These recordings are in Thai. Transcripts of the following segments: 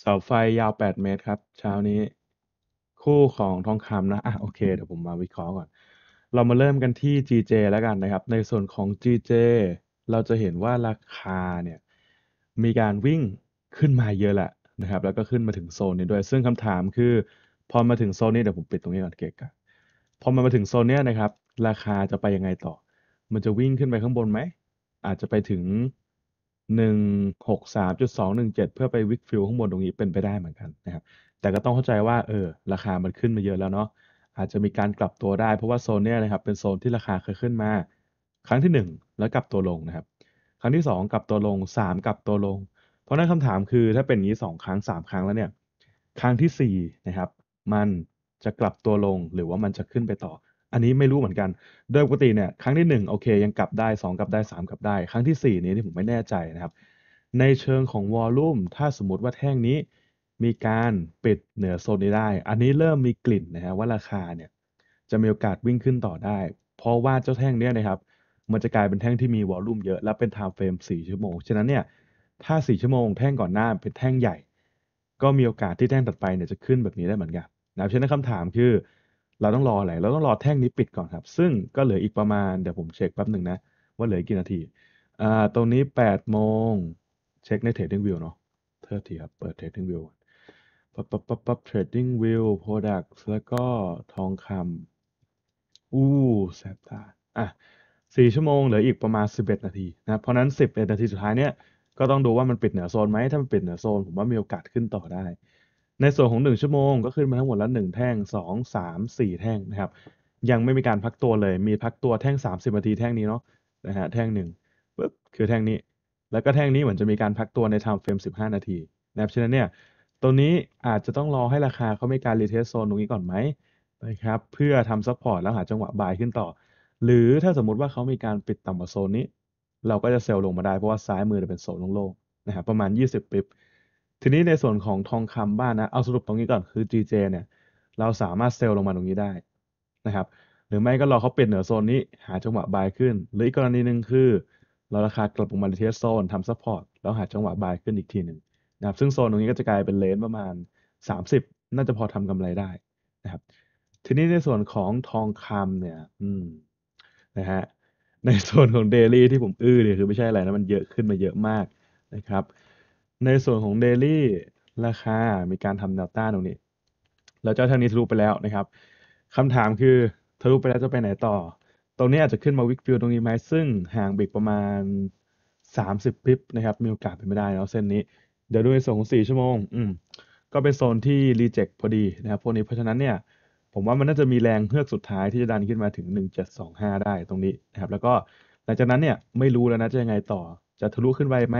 เสาไฟยาว 8 เมตรครับเช้านี้ คู่ของทองคำนะอ่ะโอเคเดี๋ยวผมมาวิเคราะห์ก่อน เรามาเริ่มกันที่ GJ แล้วกันนะครับ ในส่วนของ GJ เราจะเห็นว่าราคาเนี่ย มีการวิ่งขึ้นมาเยอะแหละนะครับ แล้วก็ขึ้นมาถึงโซนนี้ด้วยซึ่งคำถามคือพอมาถึงโซนนี้เดี๋ยวผมปิดตรงนี้ก่อนเก็กะพอมันมาถึงโซนนี้นะครับ ราคาจะไปยังไงต่อ มันจะวิ่งขึ้นไปข้างบนไหมอาจจะไปถึงหหนึ่งกสสามจุดองหนึ่งเจ็ดเพื่อไปวิกฟิลข้างบนตรงนี้เป็นไปได้เหมือนกันนะครับแต่ก็ต้องเข้าใจว่าเออราคามันขึ้นมาเยอะแล้วเนาะอาจจะมีการกลับตัวได้ เพราะว่าโซนนี้นะครับเป็นโซนที่ราคาเคยขึ้นมา ครั้งที่ 1 แล้วกลับตัวลงนะครับครั้งที่ 2 กลับตัวลง 3 กลับตัวลง เพราะนั้นคำถามคือถ้าเป็นอย่างนี้ 2 ครั้ง 3 ครั้งแล้วเนี่ยครั้งที่4นะครับมันจะกลับตัวลงหรือว่ามันจะขึ้นไปต่ออันนี้ไม่รู้เหมือนกัน โดยปกติเนี่ยครั้งที่1โอเค ยังกลับได้ 2กลับได้ 3กลับได้ ครั้งที่ 4 นี้ที่ผมไม่แน่ใจนะครับ ในเชิงของวอลลุ่มถ้าสมมติว่าแท่งนี้มีการปิดเหนือโซนนี้ได้ อันนี้เริ่มมีกลิ่นนะฮะว่าราคาเนี่ยจะมีโอกาสวิ่งขึ้นต่อได้ เพราะว่าเจ้าแท่งเนี้ยนะครับ มันจะกลายเป็นแท่งที่มีวอลลุ่มเยอะและเป็นไทม์เฟรม4ชั่วโมงฉะนั้นเนี่ยถ้า4ชั่วโมงแท่งก่อนหน้าเป็นแท่งใหญ่ก็มีโอกาสที่แท่งถัดไปเนี่ยจะขึ้นแบบนี้ได้เหมือนกันนะครับฉะนั้นคาถามคือเราต้องรออะไร เราต้องรอแท่งนี้ปิดก่อนครับ ซึ่งก็เหลืออีกประมาณ เดี๋ยวผมเช็คแป๊บหนึ่งนะ ว่าเหลือกี่นาทีอ่าตรงนี้8โมง เช็คในเทรดดิ้งวิวเนาะเทาทีครับ เปิดเทรดดิ้งวิวปั๊บปั๊บปั๊บปั๊บเทรดดิ้งวิวโปรดักแล้วก็ทองคำอู้แสบตา อ่ะสี่ชั่วโมงเหลืออีกประมาณ 11 นาทีนะ เพราะนั้น 11นาทีสุดท้ายเนี่ยก็ต้องดูว่ามันปิดเหนือโซนไหมถ้ามันปิดเหนือโซน ผมว่ามีโอกาสขึ้นต่อได้ในส่วนของ1 ชั่วโมงก็ขึ้นมาทั้งหมดละ1แท่ง2 3 4 แท่งนะครับ ยังไม่มีการพักตัวเลยมีพักตัวแท่ง 30นาทีแท่งนี้เนาะนะฮะแท่งหนึ่งปึ๊บคือแท่งนี้แล้วก็แท่งนี้เหมือนจะมีการพักตัวในไทม์เฟรม15 นาทีนะครับฉะนั้นเนี่ยตัวนี้อาจจะต้องรอให้ราคาเขามีการรีเทสโซนตรงนี้ก่อนไหมนะครับเพื่อทำซัพพอร์ตแล้วหาจังหวะบายขึ้นต่อ หรือถ้าสมมุติว่าเขามีการปิดต่ำกว่าโซนนี้ เราก็จะเซลล์ลงมาได้เพราะว่าซ้ายมือจะเป็นโซนโล่งๆนะครับประมาณ 20ปิบทีนี้ในส่วนของทองคำบ้านนะเอาสรุปตรงนี้ก่อนคือ GJ เนี่ย เราสามารถเซลลงมาตรงนี้ได้ นะครับ หรือไม่ก็รอเขาเปลี่ยนเหนือโซนนี้หาจังหวะบายขึ้น หรืออีกกรณีหนึ่งคือเราราคากลับลงมาในเทสโซนทำซัพพอร์ตแล้วหาจังหวะบายขึ้นอีกทีหนึ่งนะครับ ซึ่งโซนตรงนี้ก็จะกลายเป็นเลนประมาณ 30น่าจะพอทำกำไรได้นะครับ ทีนี้ในส่วนของทองคำเนี่ย อืมนะฮะในส่วนของเดลี่ที่ผมอื้อเนี่ยคือไม่ใช่อะไรนะมันเยอะขึ้นมาเยอะมากนะครับในส่วนของเดลี่ราคา มีการทำดัลต้าตรงนี้แล้วเจ้าเท่านี้ทะลุไปแล้วนะครับ คำถามคือ ทะลุไปแล้วจะไปไหนต่อ ตรงนี้อาจจะขึ้นมาวิกฟิลตรงนี้ไหม ซึ่งห่างบิกประมาณ 30 พิบนะครับ มีโอกาสเป็นไม่ได้แล้วเส้นนี้ เดี๋ยวดูในส่วนของ 4 ชั่วโมง อืม ก็เป็นโซนที่รีเจ็คพอดีนะครับพวกนี้ เพราะฉะนั้นเนี่ย ผมว่ามันน่าจะมีแรงเฮือกสุดท้ายที่จะดันขึ้นมาถึง 1725 ได้ตรงนี้นะครับ แล้วก็หลังจากนั้นเนี่ยไม่รู้แล้วนะจะยังไงต่อ จะทะลุขึ้นไปไหม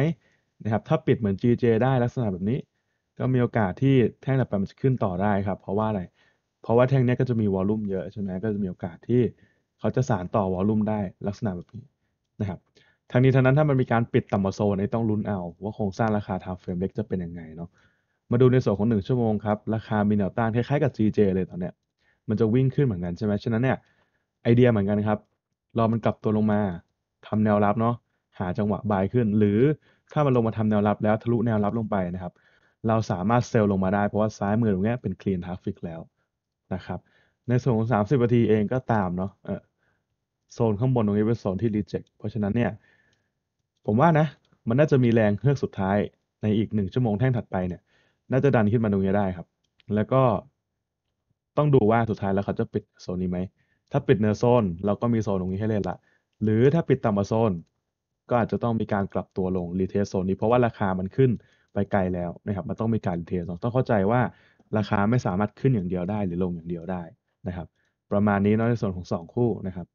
นะครับถ้าปิดเหมือน GJ ได้ลักษณะแบบนี้ ก็มีโอกาสที่แท่งดับไปมันจะขึ้นต่อได้ครับ เพราะว่าอะไร เพราะว่าแท่งนี้ก็จะมีวอลลุ่มเยอะใช่ไหมก็จะมีโอกาสที่เขาจะสานต่อวอลลุ่มได้ลักษณะแบบนี้นะครับทั้งนี้ทั้งนั้นถ้ามันมีการปิดต่ำกว่าโซนนี้ต้องลุ้นเอาว่าโครงสร้างราคาทาวเฟรมเล็ก จะเป็นยังไงเนาะมาดูในส่วนของ 1 ชั่วโมงครับราคามีแนวต้านคล้ายๆกับ GJ เลยตอนเนี้ยมันจะวิ่งขึ้นเหมือนกันใช่ไหมฉะนั้นเนี่ยไอเดียเหมือนกันครับรอมันกลับตัวลงมาทำแนวรับเนาะหาจังหวะบายขึ้นหรือถ้ามันลงมาทำแนวรับแล้วทะลุแนวรับลงไปนะครับ เราสามารถเซลล์ลงมาได้เพราะว่าซ้ายมือตรงนี้เป็นคลีนทร์ฟิกแล้วนะครับ ในส่วนของ30นาทีเองก็ตามเนาะโซนข้างบนตรงนี้เป็นโซนที่รีเจ็คเพราะฉะนั้นเนี่ย ผมว่านะมันน่าจะมีแรงเฮือกสุดท้ายในอีกหนึ่งชั่วโมงแท่งถัดไปเนี่ยน่าจะดันขึ้นมาตรงนี้ได้ครับ แล้วก็ต้องดูว่าสุดท้ายแล้วเขาจะปิดโซนนี้ไหมถ้าปิดเนื้อโซนเราก็มีโซนตรงนี้ให้เล่นละ หรือถ้าปิดต่ำกว่าโซนก็อาจจะต้องมีการกลับตัวลงรีเทสโซนนี้เพราะว่าราคามันขึ้นไปไกลแล้วนะครับมันต้องมีการรีเทสต้องเข้าใจว่าราคาไม่สามารถขึ้นอย่างเดียวได้หรือลงอย่างเดียวได้นะครับ ประมาณนี้นะในส่วนของ 2 คู่นะครับ